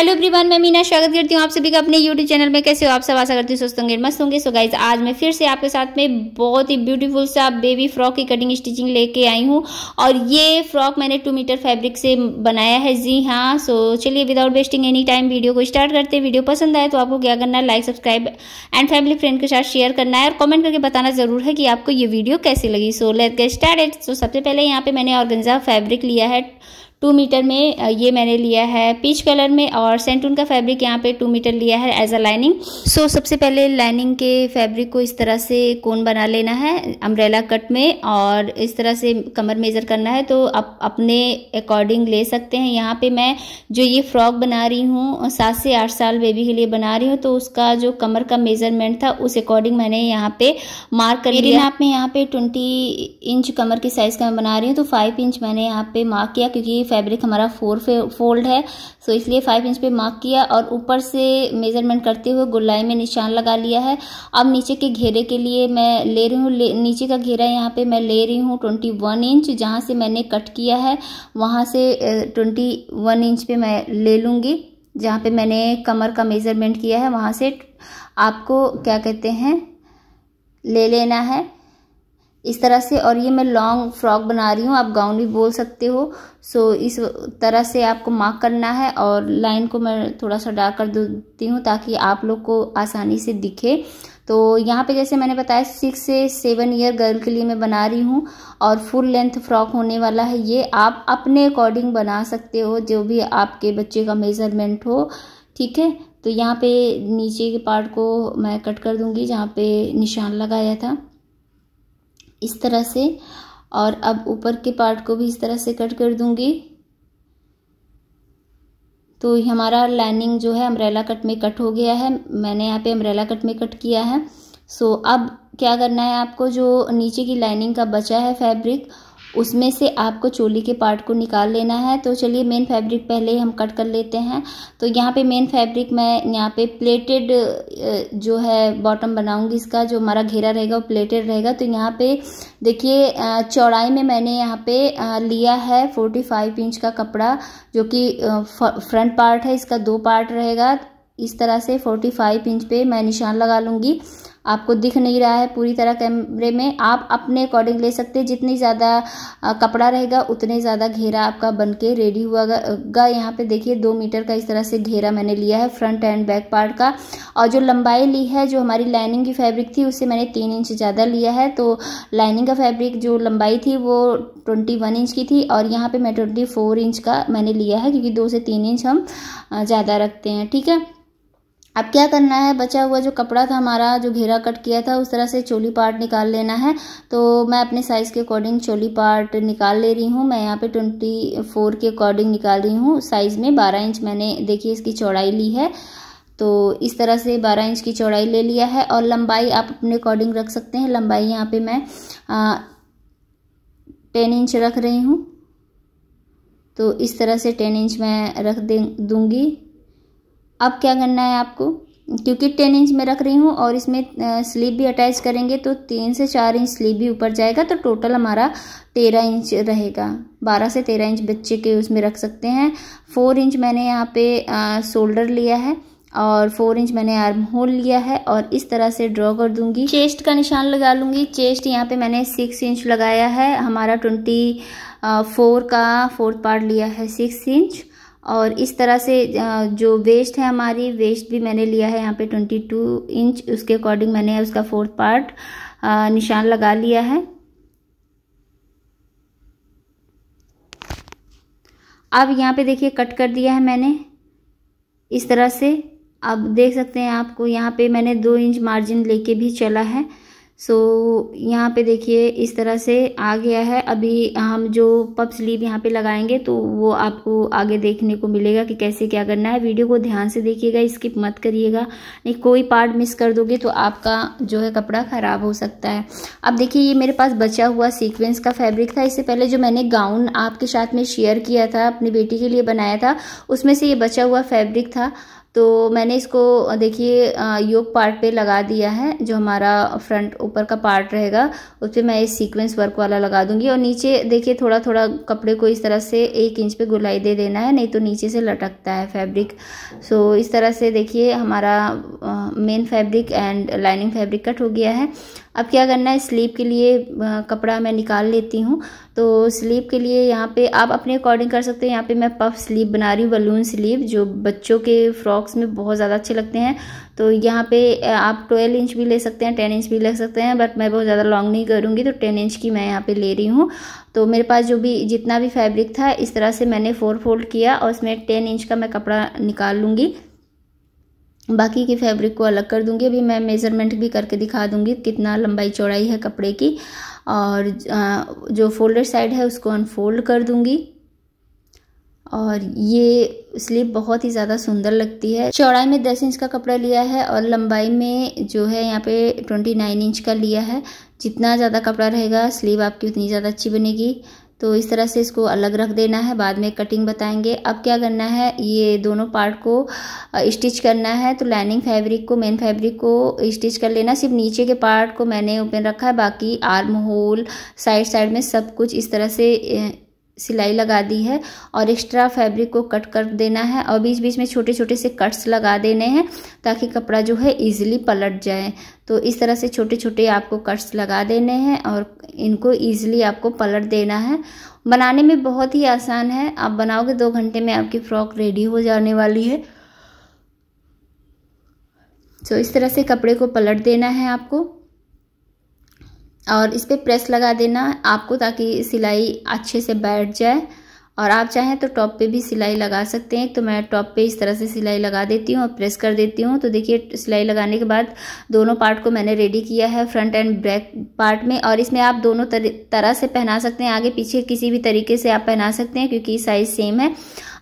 hello everyone मैं मीना स्वागत करती हूँ आप सभी का अपने यूट्यूब चैनल में कैसे हो आप सब आशा करती हूँ सोचते होंगे मस्त होंगे सो गाइज आज मैं फिर से आपके साथ में बहुत ही ब्यूटीफुल सा बेबी फ्रॉक की कटिंग स्टिचिंग लेके आई हूँ और ये फ्रॉक मैंने टू मीटर फैब्रिक से बनाया है जी हाँ सो चलिए without wasting any time video को स्टार्ट करते हैं वीडियो पसंद आए तो आपको क्या करना है like subscribe and family friend के साथ शेयर करना है और कॉमेंट करके बताना जरूर है कि आपको ये वीडियो कैसे लगी so let get start so सबसे पहले यहाँ पे मैंने ऑर्गेंजा फैब्रिक लिया है टू मीटर में ये मैंने लिया है पीच कलर में और सेंटून का फैब्रिक यहाँ पे टू मीटर लिया है एज अ लाइनिंग सो सबसे पहले लाइनिंग के फैब्रिक को इस तरह से कोन बना लेना है अम्ब्रेला कट में और इस तरह से कमर मेजर करना है तो आप अपने अकॉर्डिंग ले सकते हैं यहाँ पे मैं जो ये फ्रॉक बना रही हूँ सात से आठ साल बेबी के लिए बना रही हूँ तो उसका जो कमर का मेजरमेंट था उस अकॉर्डिंग मैंने यहाँ पे मार्क कर लिया आप में यहाँ पे ट्वेंटी इंच कमर की साइज का मैं बना रही हूँ तो फाइव इंच मैंने यहाँ पे मार्क किया क्योंकि फैब्रिक हमारा फोर फोल्ड है सो इसलिए फाइव इंच पे मार्क किया और ऊपर से मेजरमेंट करते हुए गुलाई में निशान लगा लिया है अब नीचे के घेरे के लिए मैं ले रही हूँ नीचे का घेरा यहाँ पे मैं ले रही हूँ ट्वेंटी वन इंच जहाँ से मैंने कट किया है वहाँ से ट्वेंटी वन इंच पे मैं ले लूँगी जहाँ पे मैंने कमर का मेज़रमेंट किया है वहाँ से आपको क्या कहते हैं ले लेना है इस तरह से और ये मैं लॉन्ग फ्रॉक बना रही हूँ आप गाउन भी बोल सकते हो सो इस तरह से आपको मार्क करना है और लाइन को मैं थोड़ा सा डार्क कर देती हूँ ताकि आप लोग को आसानी से दिखे तो यहाँ पे जैसे मैंने बताया सिक्स से सेवन ईयर गर्ल के लिए मैं बना रही हूँ और फुल लेंथ फ्रॉक होने वाला है ये आप अपने अकॉर्डिंग बना सकते हो जो भी आपके बच्चे का मेज़रमेंट हो ठीक है तो यहाँ पे नीचे के पार्ट को मैं कट कर दूँगी जहाँ पे निशान लगाया था इस तरह से और अब ऊपर के पार्ट को भी इस तरह से कट कर दूंगी तो हमारा लाइनिंग जो है अम्ब्रेला कट में कट हो गया है मैंने यहाँ पे अम्ब्रेला कट में कट किया है सो अब क्या करना है आपको जो नीचे की लाइनिंग का बचा है फैब्रिक उसमें से आपको चोली के पार्ट को निकाल लेना है तो चलिए मेन फैब्रिक पहले हम कट कर लेते हैं तो यहाँ पे मेन फैब्रिक मैं यहाँ पे प्लेटेड जो है बॉटम बनाऊंगी इसका जो हमारा घेरा रहेगा वो प्लेटेड रहेगा तो यहाँ पे देखिए चौड़ाई में मैंने यहाँ पे लिया है फोर्टी फाइव इंच का कपड़ा जो कि फ्रंट पार्ट है इसका दो पार्ट रहेगा इस तरह से फोर्टी फाइव इंच पे मैं निशान लगा लूँगी आपको दिख नहीं रहा है पूरी तरह कैमरे में आप अपने अकॉर्डिंग ले सकते हैं जितनी ज़्यादा कपड़ा रहेगा उतने ज़्यादा घेरा आपका बन के रेडी हुआ गा यहाँ पे देखिए दो मीटर का इस तरह से घेरा मैंने लिया है फ्रंट एंड बैक पार्ट का और जो लंबाई ली है जो हमारी लाइनिंग की फैब्रिक थी उससे मैंने तीन इंच ज़्यादा लिया है तो लाइनिंग का फैब्रिक जो लंबाई थी वो ट्वेंटी वन इंच की थी और यहाँ पर मैं ट्वेंटी फोर इंच का मैंने लिया है क्योंकि दो से तीन इंच हम ज़्यादा रखते हैं ठीक है अब क्या करना है बचा हुआ जो कपड़ा था हमारा जो घेरा कट किया था उस तरह से चोली पार्ट निकाल लेना है तो मैं अपने साइज़ के अकॉर्डिंग चोली पार्ट निकाल ले रही हूँ मैं यहाँ पे ट्वेंटी फोर के अकॉर्डिंग निकाल रही हूँ साइज़ में बारह इंच मैंने देखिए इसकी चौड़ाई ली है तो इस तरह से 12 इंच की चौड़ाई ले लिया है और लंबाई आप अपने अकॉर्डिंग रख सकते हैं लंबाई यहाँ पे मैं टेन इंच रख रही हूँ तो इस तरह से टेन इंच मैं रख दे दूँगी अब क्या करना है आपको क्योंकि टेन इंच में रख रही हूँ और इसमें स्लीप भी अटैच करेंगे तो तीन से चार इंच स्लीप भी ऊपर जाएगा तो टोटल हमारा तेरह इंच रहेगा बारह से तेरह इंच बच्चे के उसमें रख सकते हैं फोर इंच मैंने यहाँ पे शोल्डर लिया है और फोर इंच मैंने आर्म होल लिया है और इस तरह से ड्रॉ कर दूंगी चेस्ट का निशान लगा लूँगी चेस्ट यहाँ पे मैंने सिक्स इंच लगाया है हमारा ट्वेंटी फोर का फोर्थ पार्ट लिया है सिक्स इंच और इस तरह से जो वेस्ट है हमारी वेस्ट भी मैंने लिया है यहाँ पे 22 इंच उसके अकॉर्डिंग मैंने उसका फोर्थ पार्ट निशान लगा लिया है अब यहाँ पे देखिए कट कर दिया है मैंने इस तरह से अब देख सकते हैं आपको यहाँ पे मैंने दो इंच मार्जिन लेके भी चला है सो so, यहाँ पे देखिए इस तरह से आ गया है अभी हम जो पप स्लीव यहाँ पे लगाएंगे तो वो आपको आगे देखने को मिलेगा कि कैसे क्या करना है वीडियो को ध्यान से देखिएगा स्किप मत करिएगा नहीं कोई पार्ट मिस कर दोगे तो आपका जो है कपड़ा ख़राब हो सकता है अब देखिए ये मेरे पास बचा हुआ सीक्वेंस का फैब्रिक था इससे पहले जो मैंने गाउन आपके साथ में शेयर किया था अपनी बेटी के लिए बनाया था उसमें से ये बचा हुआ फैब्रिक था तो मैंने इसको देखिए योग पार्ट पे लगा दिया है जो हमारा फ्रंट ऊपर का पार्ट रहेगा उस पर मैं इस सीक्वेंस वर्क वाला लगा दूंगी और नीचे देखिए थोड़ा थोड़ा कपड़े को इस तरह से एक इंच पे गुलाई दे देना है नहीं तो नीचे से लटकता है फैब्रिक सो इस तरह से देखिए हमारा main fabric and lining fabric cut हो गया है अब क्या करना है स्लीप के लिए कपड़ा मैं निकाल लेती हूँ तो स्लीप के लिए यहाँ पे आप अपने अकॉर्डिंग कर सकते हैं यहाँ पे मैं पफ स्लीप बना रही हूँ बलून स्लीप जो बच्चों के फ्रॉक्स में बहुत ज़्यादा अच्छे लगते हैं तो यहाँ पे आप ट्वेल्व इंच भी ले सकते हैं टेन इंच भी ले सकते हैं बट मैं बहुत ज़्यादा लॉन्ग नहीं करूँगी तो टेन इंच की मैं यहाँ पर ले रही हूँ तो मेरे पास जो भी जितना भी फैब्रिक था इस तरह से मैंने फोर फोल्ड किया और उसमें टेन इंच का मैं कपड़ा निकाल लूँगी बाकी की फैब्रिक को अलग कर दूंगी अभी मैं मेज़रमेंट भी करके दिखा दूंगी कितना लंबाई चौड़ाई है कपड़े की और जो फोल्डर साइड है उसको अनफोल्ड कर दूंगी और ये स्लीव बहुत ही ज़्यादा सुंदर लगती है चौड़ाई में 10 इंच का कपड़ा लिया है और लंबाई में जो है यहाँ पे 29 इंच का लिया है जितना ज़्यादा कपड़ा रहेगा स्लीव आपकी उतनी ज़्यादा अच्छी बनेगी तो इस तरह से इसको अलग रख देना है बाद में कटिंग बताएंगे अब क्या करना है ये दोनों पार्ट को स्टिच करना है तो लाइनिंग फैब्रिक को मेन फैब्रिक को स्टिच कर लेना सिर्फ नीचे के पार्ट को मैंने ओपन रखा है बाकी आर्म होल साइड साइड में सब कुछ इस तरह से सिलाई लगा दी है और एक्स्ट्रा फैब्रिक को कट कर देना है और बीच बीच में छोटे छोटे से कट्स लगा देने हैं ताकि कपड़ा जो है ईजिली पलट जाए तो इस तरह से छोटे छोटे आपको कट्स लगा देने हैं और इनको ईजिली आपको पलट देना है बनाने में बहुत ही आसान है आप बनाओगे दो घंटे में आपकी फ्रॉक रेडी हो जाने वाली है तो इस तरह से कपड़े को पलट देना है आपको और इस पर प्रेस लगा देना आपको ताकि सिलाई अच्छे से बैठ जाए और आप चाहें तो टॉप पे भी सिलाई लगा सकते हैं तो मैं टॉप पे इस तरह से सिलाई लगा देती हूँ और प्रेस कर देती हूँ तो देखिए सिलाई लगाने के बाद दोनों पार्ट को मैंने रेडी किया है फ्रंट एंड बैक पार्ट में और इसमें आप दोनों तरह से पहना सकते हैं आगे पीछे किसी भी तरीके से आप पहना सकते हैं क्योंकि साइज़ सेम है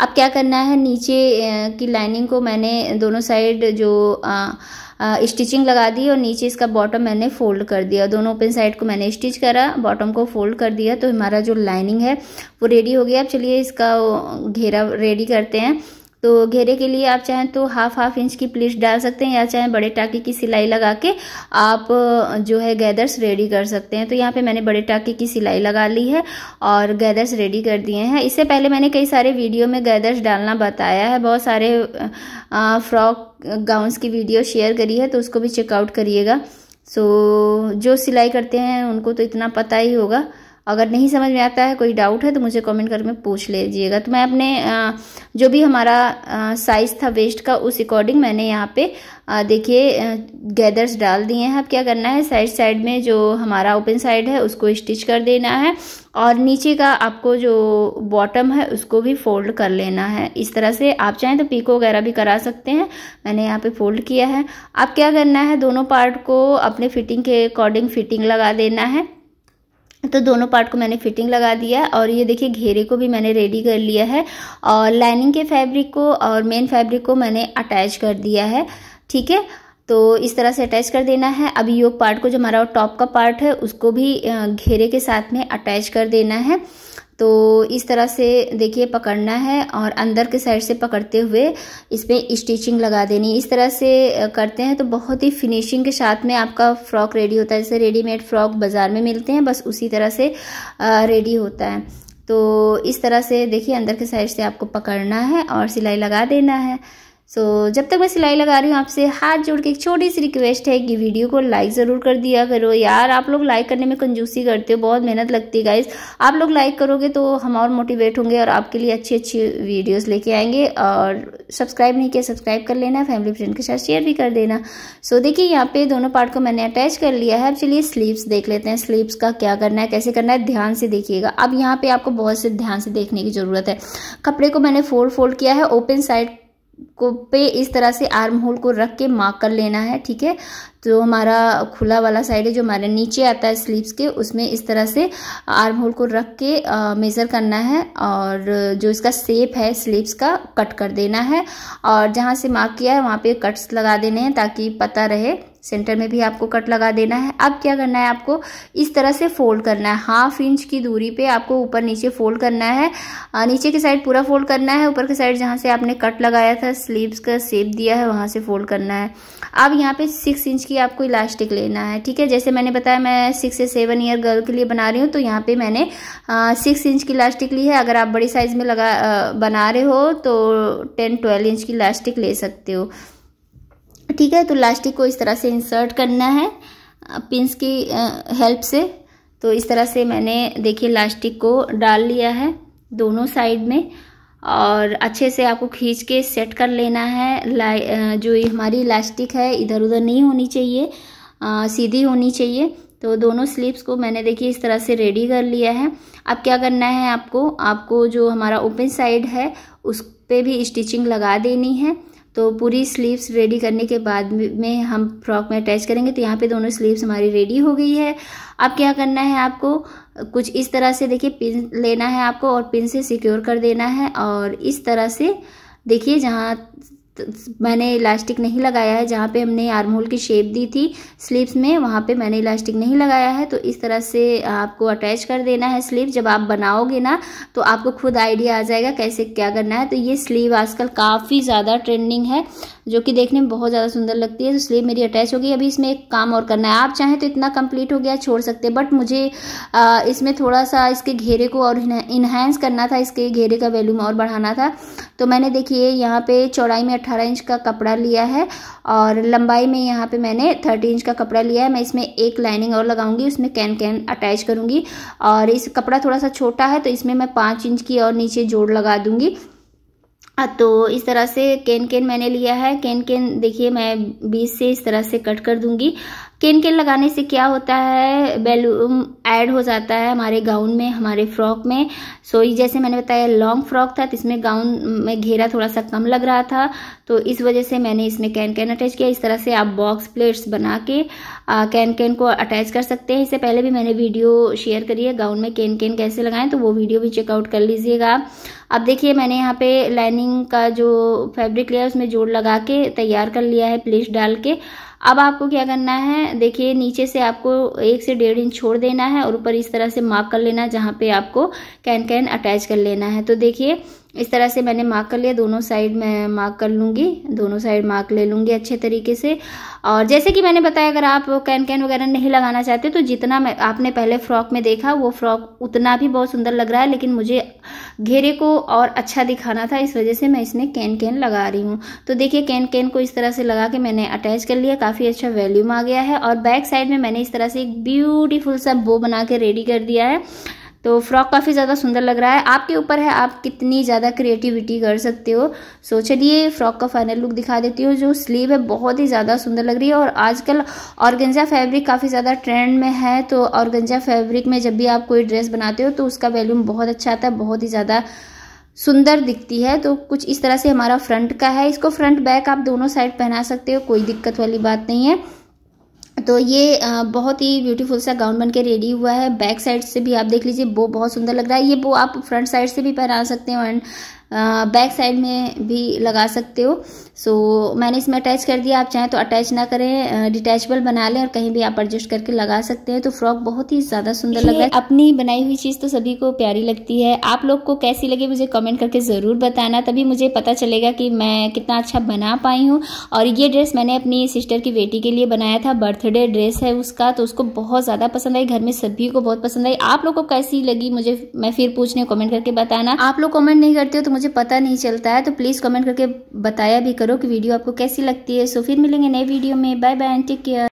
अब क्या करना है नीचे की लाइनिंग को मैंने दोनों साइड जो आ, स्टिचिंग लगा दी और नीचे इसका बॉटम मैंने फोल्ड कर दिया दोनों ओपन साइड को मैंने स्टिच करा बॉटम को फोल्ड कर दिया तो हमारा जो लाइनिंग है वो रेडी हो गया अब चलिए इसका घेरा रेडी करते हैं तो घेरे के लिए आप चाहें तो हाफ हाफ इंच की प्लीट डाल सकते हैं या चाहें बड़े टाके की सिलाई लगा के आप जो है गैदर्स रेडी कर सकते हैं तो यहाँ पे मैंने बड़े टाके की सिलाई लगा ली है और गैदर्स रेडी कर दिए हैं इससे पहले मैंने कई सारे वीडियो में गैदर्स डालना बताया है बहुत सारे फ्रॉक गाउन्स की वीडियो शेयर करी है तो उसको भी चेकआउट करिएगा सो जो सिलाई करते हैं उनको तो इतना पता ही होगा अगर नहीं समझ में आता है कोई डाउट है तो मुझे कमेंट करके पूछ लीजिएगा तो मैं अपने जो भी हमारा साइज था वेस्ट का उस अकॉर्डिंग मैंने यहाँ पे देखिए गैदर्स डाल दिए हैं अब क्या करना है साइड साइड में जो हमारा ओपन साइड है उसको स्टिच कर देना है और नीचे का आपको जो बॉटम है उसको भी फोल्ड कर लेना है इस तरह से आप चाहें तो पीको वगैरह भी करा सकते हैं मैंने यहाँ पे फोल्ड किया है अब क्या करना है दोनों पार्ट को अपने फिटिंग के अकॉर्डिंग फिटिंग लगा देना है तो दोनों पार्ट को मैंने फिटिंग लगा दिया है और ये देखिए घेरे को भी मैंने रेडी कर लिया है और लाइनिंग के फैब्रिक को और मेन फैब्रिक को मैंने अटैच कर दिया है ठीक है तो इस तरह से अटैच कर देना है अभी योग पार्ट को जो हमारा टॉप का पार्ट है उसको भी घेरे के साथ में अटैच कर देना है तो इस तरह से देखिए पकड़ना है और अंदर के साइड से पकड़ते हुए इसमें स्टिचिंग लगा देनी इस तरह से करते हैं तो बहुत ही फिनिशिंग के साथ में आपका फ्रॉक रेडी होता है जैसे रेडीमेड फ्रॉक बाज़ार में मिलते हैं बस उसी तरह से रेडी होता है तो इस तरह से देखिए अंदर के साइड से आपको पकड़ना है और सिलाई लगा देना है सो so, जब तक मैं सिलाई लगा रही हूँ आपसे हाथ जोड़ के एक छोटी सी रिक्वेस्ट है कि वीडियो को लाइक ज़रूर कर दिया करो यार आप लोग लाइक करने में कंजूसी करते हो बहुत मेहनत लगती है गाइज आप लोग लाइक करोगे तो हम और मोटिवेट होंगे और आपके लिए अच्छी अच्छी वीडियोस लेके आएंगे और सब्सक्राइब नहीं किया सब्सक्राइब कर लेना फैमिली फ्रेंड के साथ शेयर भी कर देना सो so, देखिए यहाँ पे दोनों पार्ट को मैंने अटैच कर लिया है अब चलिए स्लीव्स देख लेते हैं स्लीव्स का क्या करना है कैसे करना है ध्यान से देखिएगा अब यहाँ पर आपको बहुत से ध्यान से देखने की ज़रूरत है कपड़े को मैंने फोल्ड फोल्ड किया है ओपन साइड को पे इस तरह से आर्म होल को रख के मार्क कर लेना है ठीक है तो हमारा खुला वाला साइड है जो हमारा नीचे आता है स्लीव्स के उसमें इस तरह से आर्म होल को रख के मेज़र करना है और जो इसका सेप है स्लीव्स का कट कर देना है और जहाँ से मार्क किया है वहाँ पे कट्स लगा देने हैं ताकि पता रहे सेंटर में भी आपको कट लगा देना है अब क्या करना है आपको इस तरह से फोल्ड करना है हाफ इंच की दूरी पे आपको ऊपर नीचे फोल्ड करना है नीचे के साइड पूरा फोल्ड करना है ऊपर के साइड जहाँ से आपने कट लगाया था स्लीव्स का शेप दिया है वहाँ से फोल्ड करना है अब यहाँ पे सिक्स इंच की आपको इलास्टिक लेना है ठीक है जैसे मैंने बताया मैं सिक्स से सेवन ईयर गर्ल के लिए बना रही हूँ तो यहाँ पे मैंने सिक्स इंच की इलास्टिक ली है अगर आप बड़ी साइज़ में लगा आ, बना रहे हो तो टेन ट्वेल्व इंच की इलास्टिक ले सकते हो ठीक है तो इलास्टिक को इस तरह से इंसर्ट करना है पिंस की हेल्प से तो इस तरह से मैंने देखिए इलास्टिक को डाल लिया है दोनों साइड में और अच्छे से आपको खींच के सेट कर लेना है जो हमारी इलास्टिक है इधर उधर नहीं होनी चाहिए आ, सीधी होनी चाहिए तो दोनों स्लीप्स को मैंने देखिए इस तरह से रेडी कर लिया है अब क्या करना है आपको आपको जो हमारा ओपन साइड है उस पर भी स्टिचिंग लगा देनी है तो पूरी स्लीव्स रेडी करने के बाद में हम फ्रॉक में अटैच करेंगे तो यहाँ पे दोनों स्लीव्स हमारी रेडी हो गई है अब क्या करना है आपको कुछ इस तरह से देखिए पिन लेना है आपको और पिन से सिक्योर कर देना है और इस तरह से देखिए जहाँ मैंने इलास्टिक नहीं लगाया है जहाँ पे हमने आर्म होल की शेप दी थी स्लीव्स में वहाँ पे मैंने इलास्टिक नहीं लगाया है तो इस तरह से आपको अटैच कर देना है स्लीव जब आप बनाओगे ना तो आपको खुद आइडिया आ जाएगा कैसे क्या करना है तो ये स्लीव आजकल काफ़ी ज़्यादा ट्रेंडिंग है जो कि देखने में बहुत ज़्यादा सुंदर लगती है तो स्लीव मेरी अटैच हो गई अभी इसमें एक काम और करना है आप चाहें तो इतना कम्प्लीट हो गया छोड़ सकते बट मुझे इसमें थोड़ा सा इसके घेरे को और इन्हेंस करना था इसके घेरे का वैल्यूम और बढ़ाना था तो मैंने देखिए यहाँ पर चौड़ाई में अट्ठारह इंच का कपड़ा लिया है और लंबाई में यहाँ पे मैंने थर्टी इंच का कपड़ा लिया है मैं इसमें एक लाइनिंग और लगाऊंगी उसमें कैन कैन अटैच करूंगी और इस कपड़ा थोड़ा सा छोटा है तो इसमें मैं पाँच इंच की और नीचे जोड़ लगा दूँगी तो इस तरह से केन केन मैंने लिया है केन केन देखिए मैं बीस से इस तरह से कट कर दूंगी केन केन लगाने से क्या होता है बैलूम ऐड हो जाता है हमारे गाउन में हमारे फ्रॉक में सो ये जैसे मैंने बताया लॉन्ग फ्रॉक था तो इसमें गाउन में घेरा थोड़ा सा कम लग रहा था तो इस वजह से मैंने इसमें कैन कैन अटैच किया इस तरह से आप बॉक्स प्लेट्स बना के आ, कैन कैन को अटैच कर सकते हैं इससे पहले भी मैंने वीडियो शेयर करी है गाउन में कैन कैन कैसे लगाएं तो वो वीडियो भी चेकआउट कर लीजिएगा अब देखिए मैंने यहाँ पे लाइनिंग का जो फैब्रिक लिया उसमें जोड़ लगा के तैयार कर लिया है प्लेस डाल के अब आपको क्या करना है देखिए नीचे से आपको एक से डेढ़ इंच छोड़ देना है और ऊपर इस तरह से मार्क कर लेना जहाँ पे आपको कैन कैन अटैच कर लेना है तो देखिए इस तरह से मैंने मार्क कर लिया दोनों साइड मैं मार्क कर लूँगी दोनों साइड मार्क ले लूँगी अच्छे तरीके से और जैसे कि मैंने बताया अगर आप कैन कैन वगैरह नहीं लगाना चाहते तो जितना मैं आपने पहले फ्रॉक में देखा वो फ्रॉक उतना भी बहुत सुंदर लग रहा है लेकिन मुझे घेरे को और अच्छा दिखाना था इस वजह से मैं इसमें कैन कैन लगा रही हूँ तो देखिए कैन कैन को इस तरह से लगा के मैंने अटैच कर लिया काफ़ी अच्छा वैल्यूम आ गया है और बैक साइड में मैंने इस तरह से एक ब्यूटीफुल सा बो बना के रेडी कर दिया है तो फ्रॉक काफ़ी ज़्यादा सुंदर लग रहा है आपके ऊपर है आप कितनी ज़्यादा क्रिएटिविटी कर सकते हो सो चलिए फ्रॉक का फाइनल लुक दिखा देती हूँ जो स्लीव है बहुत ही ज़्यादा सुंदर लग रही है और आजकल ऑर्गेंजा फैब्रिक काफ़ी ज़्यादा ट्रेंड में है तो ऑर्गेंजा फैब्रिक में जब भी आप कोई ड्रेस बनाते हो तो उसका वैल्यूम बहुत अच्छा आता है बहुत ही ज़्यादा सुंदर दिखती है तो कुछ इस तरह से हमारा फ्रंट का है इसको फ्रंट बैक आप दोनों साइड पहना सकते हो कोई दिक्कत वाली बात नहीं है तो ये बहुत ही ब्यूटीफुल सा गाउन बन के रेडी हुआ है बैक साइड से भी आप देख लीजिए वो बहुत सुंदर लग रहा है ये वो आप फ्रंट साइड से भी पहना सकते हैं एंड बैक साइड में भी लगा सकते हो सो मैंने इसमें अटैच कर दिया आप चाहें तो अटैच ना करें डिटैचबल बना लें और कहीं भी आप एडजस्ट करके लगा सकते हैं तो फ्रॉक बहुत ही ज़्यादा सुंदर लग रहा है अपनी बनाई हुई चीज़ तो सभी को प्यारी लगती है आप लोग को कैसी लगी मुझे कमेंट करके ज़रूर बताना तभी मुझे पता चलेगा कि मैं कितना अच्छा बना पाई हूँ और ये ड्रेस मैंने अपनी सिस्टर की बेटी के लिए बनाया था बर्थडे ड्रेस है उसका तो उसको बहुत ज़्यादा पसंद आई घर में सभी को बहुत पसंद आई आप लोग को कैसी लगी मुझे मैं फिर पूछने कमेंट करके बताना आप लोग कमेंट नहीं करते हो तो मुझे पता नहीं चलता है तो प्लीज़ कमेंट करके बताया भी करो कि वीडियो आपको कैसी लगती है सो फिर मिलेंगे नए वीडियो में bye bye and take care